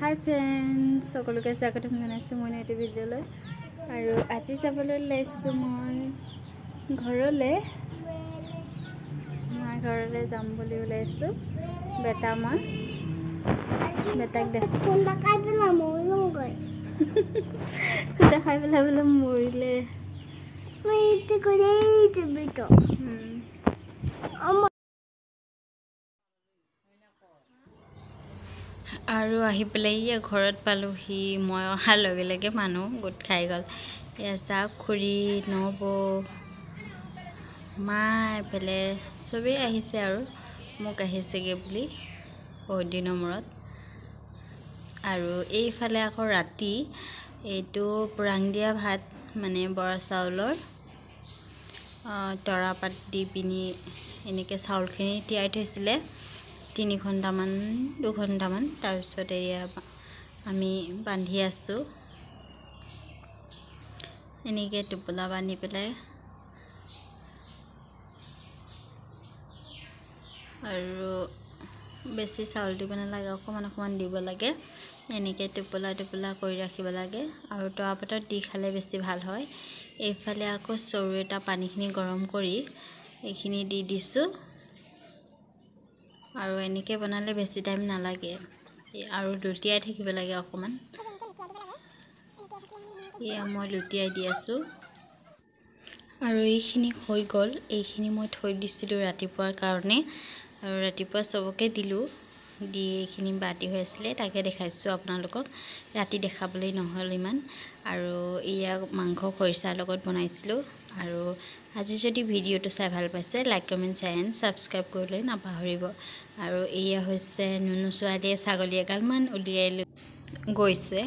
হাই friend সকলোকে স্বাগতম জনাইছোঁ মই নাইটি ভিডিঅ'লৈ আৰু আজি যাবলৈ ওলাইছোঁ মই ঘৰলৈ মা ঘৰলৈ যাম বুলি ওলাইছোঁ বেটা মা বেটাক দেখা খাই পেলাই বোলে মৰিলে মই আৰু আহি পেলাই সি ঘৰত পালোঁ সি মই অহাৰ লগে লগে মানুহ গোট খাই গ'ল এয়া চা খুৰী নব মা এইফালে চবেই আহিছে আৰু মোক আহিছেগৈ বুলি বহুত দিনৰ মূৰত আৰু এইফালে আকৌ ৰাতি এইটো পোৰাং দিয়া ভাত মানে বৰা চাউলৰ তৰাপাত দি পিনি এনেকৈ চাউলখিনি তিয়াই থৈছিলে তিনি ঘণ্টামান দুঘণ্টামান তাৰপিছত এয়া আমি বান্ধি আছোঁ এনেকৈ টোপোলা বান্ধি পেলাই আৰু বেছি চাউল দিব নালাগে অকণমান অকণমান দিব লাগে এনেকৈ টোপোলা টোপোলা কৰি ৰাখিব লাগে আৰু তৰাপাতত দি খালে বেছি ভাল হয় এইফালে আকৌ চৰু এটা পানীখিনি গৰম কৰি এইখিনি দি দিছোঁ আৰু এনেকৈ বনালে বেছি টাইম নালাগে আৰু লুটিয়াই থাকিব লাগে অকণমান এয়া মই লুটিয়াই দি আছোঁ আৰু এইখিনি হৈ গ'ল এইখিনি মই থৈ দিছিলোঁ ৰাতিপুৱাৰ কাৰণে আৰু ৰাতিপুৱা চবকে দিলোঁ দি এইখিনি বাতি হৈ আছিলে তাকে দেখাইছোঁ আপোনালোকক ৰাতি দেখাবলৈ নহ'ল ইমান আৰু এয়া মাংস খৰিচাৰ লগত বনাইছিলোঁ আৰু আজি যদি ভিডিঅ'টো চাই ভাল পাইছে লাইক কমেণ্ট চেনেল ছাবস্ক্ৰাইব কৰিবলৈ নাপাহৰিব আৰু এয়া হৈছে নুনু ছোৱালীয়ে ছাগলী এগালমান উলিয়াই লৈ গৈছে